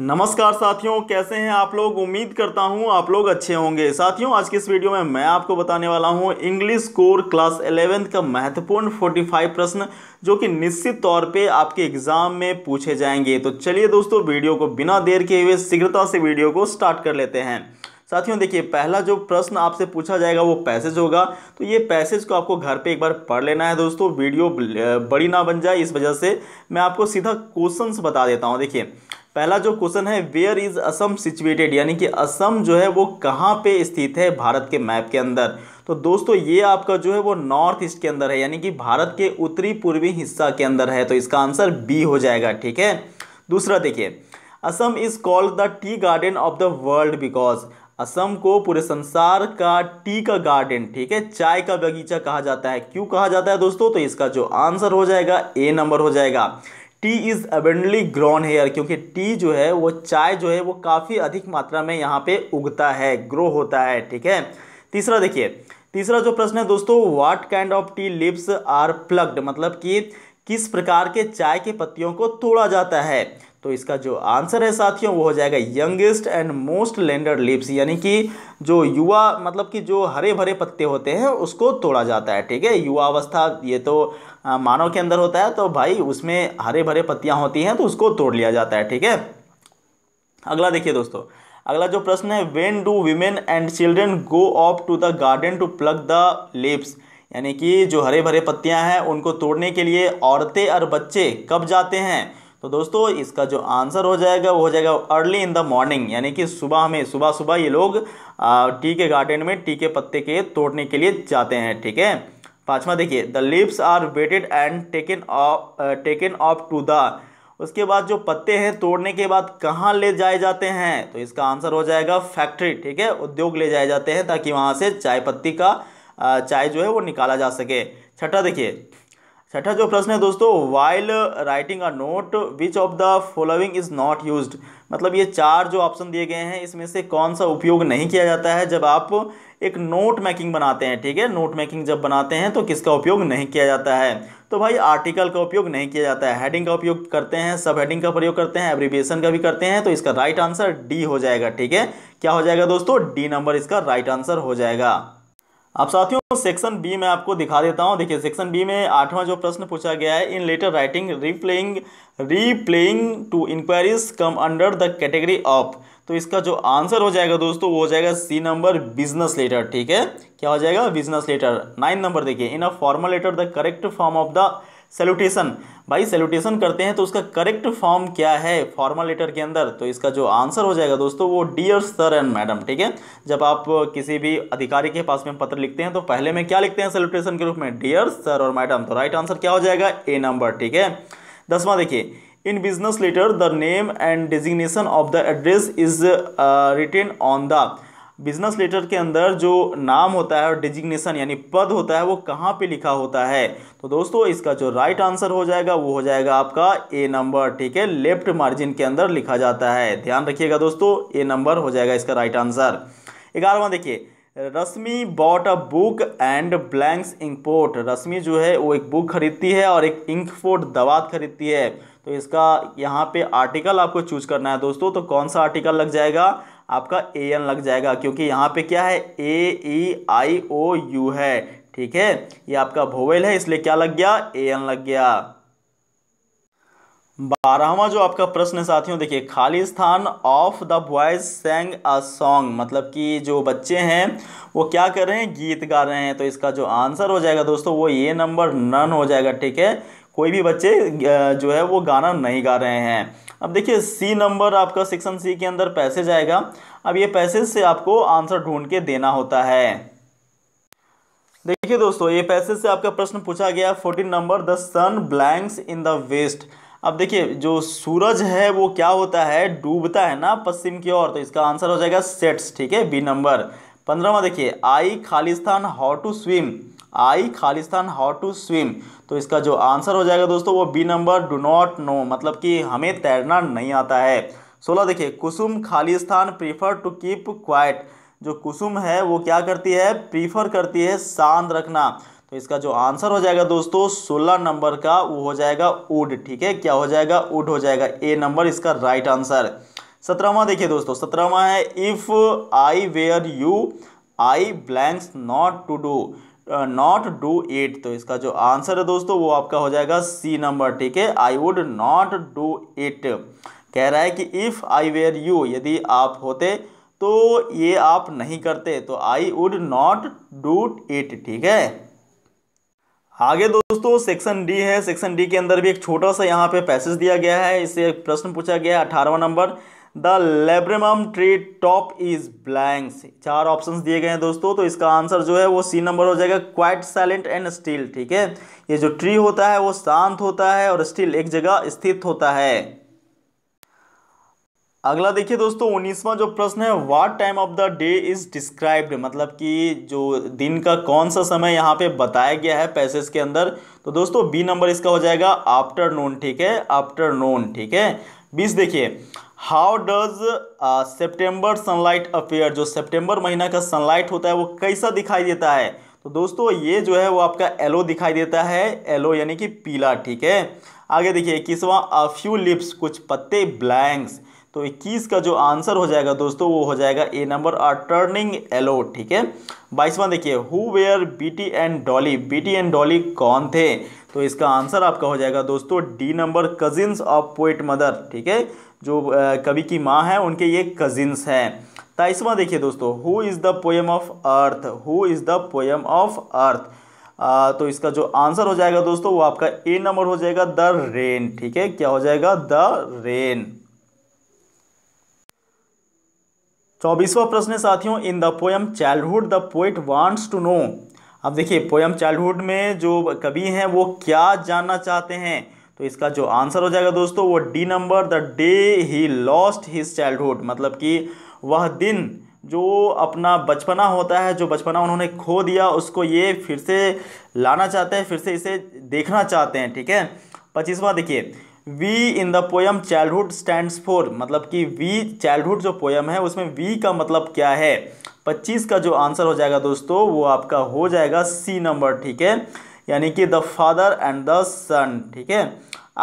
नमस्कार साथियों कैसे हैं आप लोग उम्मीद करता हूं आप लोग अच्छे होंगे साथियों आज के इस वीडियो में मैं आपको बताने वाला हूं इंग्लिश कोर क्लास एलेवेंथ का महत्वपूर्ण 45 प्रश्न जो कि निश्चित तौर पे आपके एग्जाम में पूछे जाएंगे तो चलिए दोस्तों वीडियो को बिना देर के हुए शीघ्रता से वीडियो को स्टार्ट कर लेते हैं साथियों देखिए पहला जो प्रश्न आपसे पूछा जाएगा वो पैसेज होगा तो ये पैसेज को आपको घर पे एक बार पढ़ लेना है दोस्तों वीडियो बड़ी ना बन जाए इस वजह से मैं आपको सीधा क्वेश्चंस बता देता हूँ देखिए पहला जो क्वेश्चन है वेयर इज असम सिचुएटेड यानी कि असम जो है वो कहाँ पे स्थित है भारत के मैप के अंदर तो दोस्तों ये आपका जो है वो नॉर्थ ईस्ट के अंदर है यानी कि भारत के उत्तरी पूर्वी हिस्सा के अंदर है तो इसका आंसर बी हो जाएगा ठीक है दूसरा देखिए Assam is called the tea garden of the world because Assam को पूरे संसार का टी का गार्डन ठीक है चाय का बगीचा कहा जाता है क्यों कहा जाता है दोस्तों तो इसका जो आंसर हो जाएगा ए नंबर हो जाएगा tea is abundantly grown here क्योंकि टी जो है वो चाय जो है वो काफ़ी अधिक मात्रा में यहाँ पे उगता है ग्रो होता है ठीक है तीसरा देखिए तीसरा जो प्रश्न है दोस्तों what kind of tea leaves are plucked मतलब कि किस प्रकार के चाय के पत्तियों को तोड़ा जाता है तो इसका जो आंसर है साथियों वो हो जाएगा youngest and most tender leaves यानी कि जो युवा मतलब कि जो हरे भरे पत्ते होते हैं उसको तोड़ा जाता है ठीक है युवा अवस्था ये तो मानव के अंदर होता है तो भाई उसमें हरे भरे पत्तियाँ होती हैं तो उसको तोड़ लिया जाता है ठीक है अगला देखिए दोस्तों अगला जो प्रश्न है when do women and children go off to the garden to pluck the leaves यानी कि जो हरे भरे पत्तियाँ हैं उनको तोड़ने के लिए औरतें और बच्चे कब जाते हैं तो दोस्तों इसका जो आंसर हो जाएगा वो हो जाएगा अर्ली इन द मॉर्निंग यानी कि सुबह में सुबह सुबह ये लोग टी के गार्डन में टी के पत्ते के तोड़ने के लिए जाते हैं ठीक है पाँचवा देखिए the leaves are weighed and taken off taken off to the उसके बाद जो पत्ते हैं तोड़ने के बाद कहाँ ले जाए जाते हैं तो इसका आंसर हो जाएगा फैक्ट्री ठीक है उद्योग ले जाए जाते हैं ताकि वहाँ से चाय पत्ती का चाय जो है वो निकाला जा सके छठा देखिए छठा जो प्रश्न है दोस्तों while writing a note which of the following is not use मतलब ये चार जो ऑप्शन दिए गए हैं इसमें से कौन सा उपयोग नहीं किया जाता है जब आप एक नोट मेकिंग बनाते हैं ठीक है नोट मेकिंग जब बनाते हैं तो किसका उपयोग नहीं किया जाता है तो भाई आर्टिकल का उपयोग नहीं किया जाता है हेडिंग का उपयोग करते हैं सब हेडिंग का प्रयोग करते हैं एब्रीविएशन का भी करते हैं तो इसका राइट आंसर डी हो जाएगा ठीक है क्या हो जाएगा दोस्तों डी नंबर इसका राइट आंसर हो जाएगा अब साथियों सेक्शन बी में आपको दिखा देता हूँ देखिए सेक्शन बी में आठवां जो प्रश्न पूछा गया है in letter writing replying replying to enquiries come under the category of तो इसका जो आंसर हो जाएगा दोस्तों वो हो जाएगा सी नंबर बिजनेस लेटर ठीक है क्या हो जाएगा बिजनेस लेटर नाइन नंबर देखिए in a formal letter the correct form of the salutation भाई सेल्यूटेशन करते हैं तो उसका करेक्ट फॉर्म क्या है फॉर्मल लेटर के अंदर तो इसका जो आंसर हो जाएगा दोस्तों वो डियर सर एंड मैडम ठीक है जब आप किसी भी अधिकारी के पास में पत्र लिखते हैं तो पहले में क्या लिखते हैं सेल्यूटेशन के रूप में डियर सर और मैडम तो राइट आंसर क्या हो जाएगा ए नंबर ठीक है दसवा देखिए in business letter the name and designation of the address is written on the business letter के अंदर जो नाम होता है और डिजिग्नेशन यानी पद होता है वो कहाँ पे लिखा होता है तो दोस्तों इसका जो राइट आंसर हो जाएगा वो हो जाएगा आपका ए नंबर ठीक है लेफ्ट मार्जिन के अंदर लिखा जाता है ध्यान रखिएगा दोस्तों ए नंबर हो जाएगा इसका राइट आंसर ग्यारहवा देखिए Rashmi bought a book and blanks इंकपोर्ट रश्मि जो है वो एक बुक खरीदती है और एक इंकपोर्ट दवात खरीदती है तो इसका यहाँ पे आर्टिकल आपको चूज करना है दोस्तों तो कौन सा आर्टिकल लग जाएगा आपका ए एन लग जाएगा क्योंकि यहाँ पे क्या है ए ई आई ओ यू है ठीक है ये आपका भोवेल है इसलिए क्या लग गया ए एन लग गया बारहवा जो आपका प्रश्न है साथियों देखिए खाली स्थान of the boys sang a song मतलब कि जो बच्चे हैं वो क्या कर रहे हैं गीत गा रहे हैं तो इसका जो आंसर हो जाएगा दोस्तों वो ये नंबर नन हो जाएगा ठीक है कोई भी बच्चे जो है वो गाना नहीं गा रहे हैं अब देखिए सी नंबर आपका सेक्शन सी के अंदर पैसेज आएगा अब ये पैसेज से आपको आंसर ढूंढ के देना होता है देखिए दोस्तों ये पैसेज से आपका प्रश्न पूछा गया fourteen number the sun blanks in the west अब देखिए जो सूरज है वो क्या होता है डूबता है ना पश्चिम की ओर तो इसका आंसर हो जाएगा सेट्स ठीक है बी नंबर पंद्रहवा देखिए आई खालिस्तान हाउ टू स्विम आई खालिस्तान हाउ टू स्विम तो इसका जो आंसर हो जाएगा दोस्तों वो B number do not know मतलब कि हमें तैरना नहीं आता है सोलह देखिए कुसुम खालिस्तान प्रीफर टू कीप क्वाइट जो कुसुम है वो क्या करती है प्रीफर करती है शांत रखना तो इसका जो आंसर हो जाएगा दोस्तों सोलह नंबर का वो हो जाएगा उड ठीक है क्या हो जाएगा उड हो जाएगा ए नंबर इसका राइट आंसर सत्रहवा देखिए दोस्तों सत्रहवा है if I were you I blanks not to do not do it तो इसका जो आंसर है दोस्तों वो आपका हो जाएगा सी नंबर ठीक है I would not do it कह रहा है कि इफ़ आई वेयर यू यदि आप होते तो ये आप नहीं करते तो I would not do it ठीक है आगे दोस्तों सेक्शन डी है सेक्शन डी के अंदर भी एक छोटा सा यहाँ पे पैसेज दिया गया है इससे प्रश्न पूछा गया है अठारवा नंबर the laburnum tree top is blank चार ऑप्शन दिए गए हैं दोस्तों तो इसका आंसर जो है वो सी नंबर हो जाएगा क्वाइट साइलेंट एंड स्टील ठीक है ये जो ट्री होता है वो शांत होता है और स्टील एक जगह स्थित होता है अगला देखिए दोस्तों उन्नीसवा जो प्रश्न है what time of the day is described मतलब कि जो दिन का कौन सा समय यहाँ पे बताया गया है पैसेज के अंदर तो दोस्तों बी नंबर इसका हो जाएगा आफ्टरनून ठीक है आफ्टरनून ठीक है बीस देखिए how does September sunlight appear जो सेप्टेम्बर महीना का सनलाइट होता है वो कैसा दिखाई देता है तो दोस्तों ये जो है वो आपका एलो दिखाई देता है एलो यानी कि पीला ठीक है आगे देखिए इक्कीसवां अ फ्यू लिप्स कुछ पत्ते ब्लैंक्स तो इक्कीस का जो आंसर हो जाएगा दोस्तों वो हो जाएगा A number are turning yellow ठीक है बाईसवां देखिए who were Betty and Dolly Betty and Dolly कौन थे तो इसका आंसर आपका हो जाएगा दोस्तों D number cousins of poet mother ठीक है जो कवि की माँ है उनके ये कजिन्स हैं ताइसवा देखिए दोस्तों who is the poem of earth who is the poem of earth तो इसका जो आंसर हो जाएगा दोस्तों वो आपका ए नंबर हो जाएगा द रेन ठीक है क्या हो जाएगा द रेन चौबीसवा प्रश्न साथियों in the poem childhood the poet wants to know अब देखिए पोयम चाइल्डहुड में जो कवि हैं वो क्या जानना चाहते हैं तो इसका जो आंसर हो जाएगा दोस्तों वो D number the day he lost his childhood मतलब कि वह दिन जो अपना बचपना होता है जो बचपना उन्होंने खो दिया उसको ये फिर से लाना चाहते हैं फिर से इसे देखना चाहते हैं ठीक है पच्चीसवा देखिए we in the poem childhood stands for मतलब कि वी चाइल्डहुड जो पोयम है उसमें वी का मतलब क्या है पच्चीस का जो आंसर हो जाएगा दोस्तों वो आपका हो जाएगा सी नंबर ठीक है यानी कि the father and the son ठीक है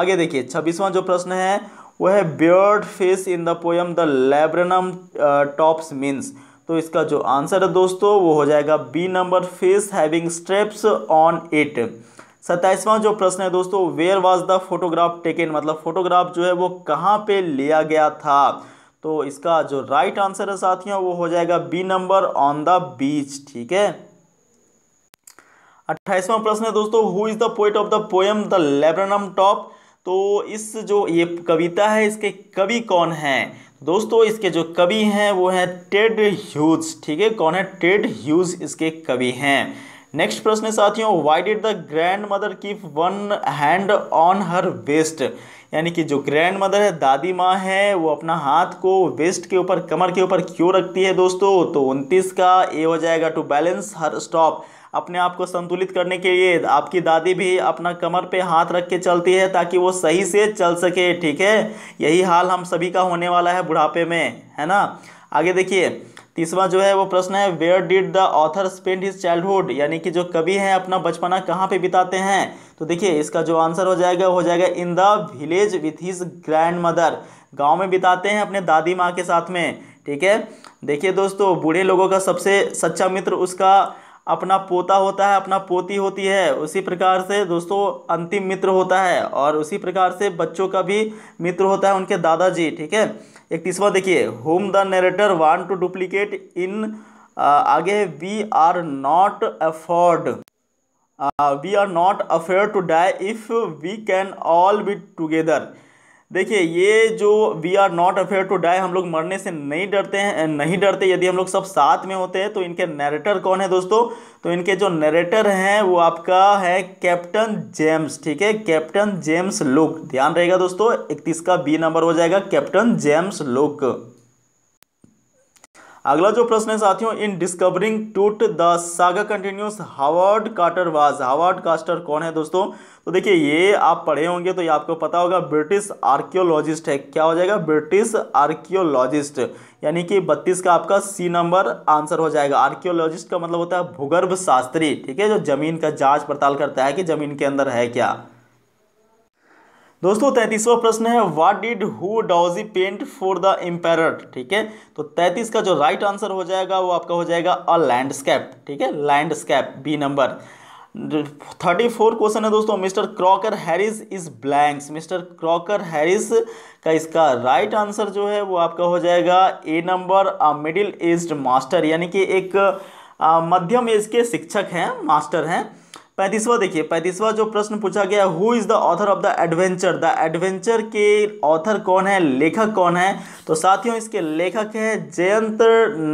आगे देखिए छब्बीसवां जो प्रश्न है वह है beard face in the poem the laburnum tops means तो इसका जो आंसर है दोस्तों वो हो जाएगा B number face having stripes on it सत्ताईसवां जो प्रश्न है दोस्तों where was the photograph taken मतलब फोटोग्राफ जो है वो कहाँ पे लिया गया था तो इसका जो राइट आंसर है साथियों वो हो जाएगा B number on the beach ठीक है अट्ठाईसवां प्रश्न है दोस्तों who is the poet of the poem the laburnum top तो इस जो ये कविता है इसके कवि कौन है दोस्तों इसके जो कवि हैं वो हैं टेड ह्यूज ठीक है कौन है टेड ह्यूज इसके कवि हैं नेक्स्ट प्रश्न साथियों why did the grand mother keep one hand on her waist यानी कि जो ग्रैंड मदर है दादी माँ है वो अपना हाथ को वेस्ट के ऊपर कमर के ऊपर क्यों रखती है दोस्तों तो उनतीस का ए हो जाएगा टू बैलेंस हर स्टॉप अपने आप को संतुलित करने के लिए आपकी दादी भी अपना कमर पे हाथ रख के चलती है ताकि वो सही से चल सके ठीक है यही हाल हम सभी का होने वाला है बुढ़ापे में है ना आगे देखिए तीसरा जो है वो प्रश्न है where did the author spend his childhood यानी कि जो कवि हैं अपना बचपना कहाँ पे बिताते हैं तो देखिए इसका जो आंसर हो जाएगा हो जाएगा in the village with his grand mother गाँव में बिताते हैं अपने दादी माँ के साथ में ठीक है देखिए दोस्तों बूढ़े लोगों का सबसे सच्चा मित्र उसका अपना पोता होता है अपना पोती होती है उसी प्रकार से दोस्तों अंतिम मित्र होता है और उसी प्रकार से बच्चों का भी मित्र होता है उनके दादाजी ठीक है बार देखिए whom the narrator want to duplicate in आगे we are not afford we are not afraid to die if we can all be together देखिए ये जो we are not afraid to die हम लोग मरने से नहीं डरते हैं नहीं डरते यदि हम लोग सब साथ में होते हैं तो इनके नरेटर कौन है दोस्तों तो इनके जो नरेटर हैं वो आपका है कैप्टन जेम्स ठीक है कैप्टन जेम्स लुक ध्यान रहेगा दोस्तों इकतीस का बी नंबर हो जाएगा कैप्टन जेम्स लुक अगला जो प्रश्न है साथियों in discovering Tut the saga continues Howard Carter was Howard Carter कौन है दोस्तों तो देखिए ये आप पढ़े होंगे तो ये आपको पता होगा ब्रिटिश आर्कियोलॉजिस्ट है क्या हो जाएगा ब्रिटिश आर्कियोलॉजिस्ट यानी कि बत्तीस का आपका सी नंबर आंसर हो जाएगा आर्कियोलॉजिस्ट का मतलब होता है भूगर्भ शास्त्री ठीक है जो जमीन का जांच पड़ताल करता है कि जमीन के अंदर है क्या दोस्तों तैतीसवा प्रश्न है what did Wu Daozi paint for the empire ठीक है तो तैतीस का जो राइट आंसर हो जाएगा वो आपका हो जाएगा अ लैंडस्केप ठीक है landscape B number thirty four question है दोस्तों mister Crocker Harris is blanks mister Crocker Harris का इसका राइट right आंसर जो है वो आपका हो जाएगा A number a middle age master यानी कि एक मध्यम एज के शिक्षक हैं मास्टर हैं पैंतीसवा देखिए पैंतीसवा जो प्रश्न पूछा गया who is the author of the adventure the adventure के ऑथर कौन है लेखक कौन है तो साथियों इसके लेखक है जयंत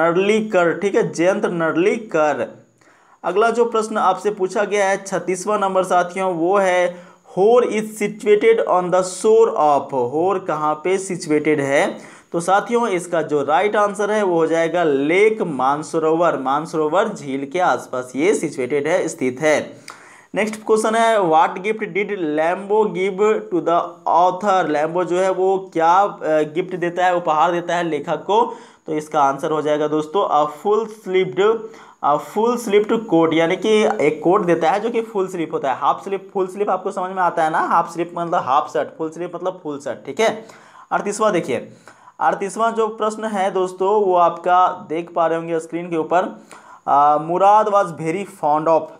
नरलीकर ठीक है जयंत नरलीकर अगला जो प्रश्न आपसे पूछा गया है छत्तीसवा नंबर साथियों वो है Hor is situated on the shore of Hor कहाँ पे सिचुएटेड है तो साथियों इसका जो राइट आंसर है वो हो जाएगा लेक मानसरोवर मानसरोवर झील के आसपास ये सिचुएटेड है स्थित है नेक्स्ट क्वेश्चन है what gift did Lambo give to the author Lambo जो है वो क्या गिफ्ट देता है उपहार देता है लेखक को तो इसका आंसर हो जाएगा दोस्तों a full a full sleeved coat यानी कि एक कोट देता है जो कि फुल स्लिप होता है हाफ स्लिप फुल स्लिप आपको समझ में आता है ना हाफ स्लिप मतलब हाफ शर्ट फुल स्लिप मतलब फुल शर्ट ठीक है अड़तीसवा देखिए अड़तीसवां जो प्रश्न है दोस्तों वो आपका देख पा रहे होंगे स्क्रीन के ऊपर Mourad was very fond of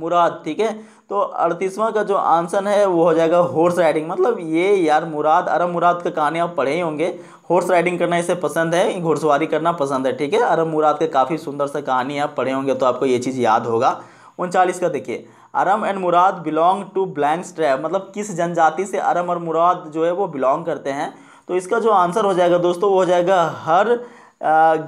Mourad ठीक है तो अड़तीसवां का जो आंसर है वो हो जाएगा हॉर्स राइडिंग मतलब ये यार मुराद अरब मुराद का कहानी आप पढ़े ही होंगे हॉर्स राइडिंग करना इसे पसंद है घुड़सवारी करना पसंद है ठीक है अरब मुराद के काफ़ी सुंदर सा कहानी आप पढ़े होंगे तो आपको ये चीज़ याद होगा उनचालीस का देखिए Aram and Mourad belong to blanks tribe मतलब किस जनजाति से अरम और मुराद जो है वो बिलोंग करते हैं तो इसका जो आंसर हो जाएगा दोस्तों वो हो जाएगा हर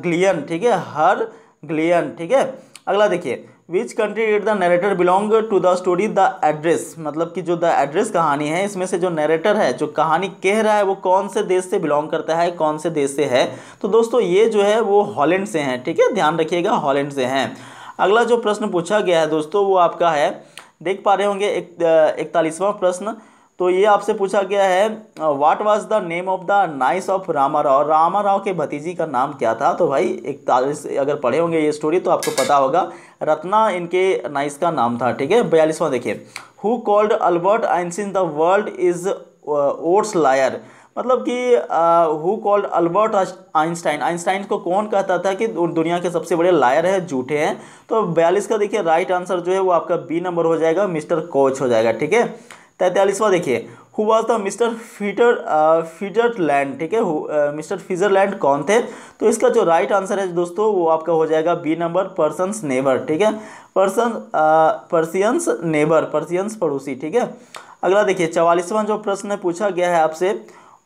ग्लियन ठीक है हर ग्लियन ठीक है अगला देखिए which country did the narrator belong to the story the address मतलब कि जो द एड्रेस कहानी है इसमें से जो नरेटर है जो कहानी कह रहा है वो कौन से देश से बिलोंग करता है कौन से देश से है तो दोस्तों ये जो है वो हॉलैंड से हैं ठीक है ध्यान रखिएगा हॉलैंड से हैं अगला जो प्रश्न पूछा गया है दोस्तों वो आपका है देख पा रहे होंगे एक इकतालीसवां प्रश्न तो ये आपसे पूछा गया है what was the name of the niece of Rama Rao Rama Rao के भतीजी का नाम क्या था तो भाई इकतालीस अगर पढ़े होंगे ये स्टोरी तो आपको पता होगा रत्ना इनके नाइस का नाम था ठीक है बयालीसवां देखिए who called Albert Einstein the world is oats liar मतलब कि who called Albert Einstein Einstein को कौन कहता था कि दुनिया के सबसे बड़े लायर है झूठे हैं तो बयालीस का देखिए राइट आंसर जो है वो आपका बी नंबर हो जाएगा मिस्टर कोच हो जाएगा ठीक है तैंतालीसवा देखिए who was the mister Feeter land ठीक है मिस्टर फिजरलैंड uh, कौन थे तो इसका जो राइट आंसर है दोस्तों वो आपका हो जाएगा बी नंबर पर्सनस नेबर ठीक है पर्सन पर्सियंस नेबर पर्सियंस पड़ोसी ठीक है अगला देखिए चवालीसवां जो प्रश्न पूछा गया है आपसे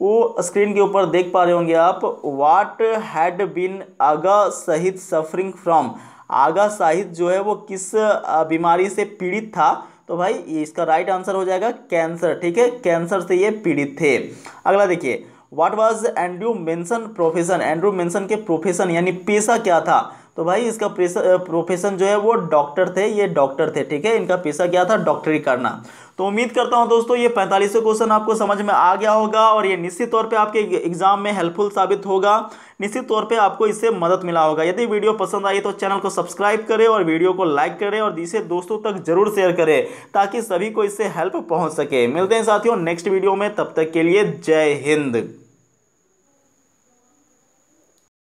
वो स्क्रीन के ऊपर देख पा रहे होंगे आप वाट हैड बीन आगा सहित सफरिंग फ्रॉम आगा साहित जो है वो किस uh, बीमारी से पीड़ित था तो भाई ये इसका राइट आंसर हो जाएगा कैंसर ठीक है कैंसर से ये पीड़ित थे अगला देखिए what was Andrew Manson profession Andrew Manson के प्रोफेशन यानी पेशा क्या था तो भाई इसका प्रोफेशन जो है वो डॉक्टर थे ये डॉक्टर थे ठीक है इनका पेशा क्या था डॉक्टरी करना तो उम्मीद करता हूँ दोस्तों ये पैंतालीसवें क्वेश्चन आपको समझ में आ गया होगा और ये निश्चित तौर पे आपके एग्जाम में हेल्पफुल साबित होगा निश्चित तौर पे आपको इससे मदद मिला होगा यदि वीडियो पसंद आई तो चैनल को सब्सक्राइब करें और वीडियो को लाइक करें और इसे दोस्तों तक जरूर शेयर करें ताकि सभी को इससे हेल्प पहुँच सके मिलते हैं साथियों नेक्स्ट वीडियो में तब तक के लिए जय हिंद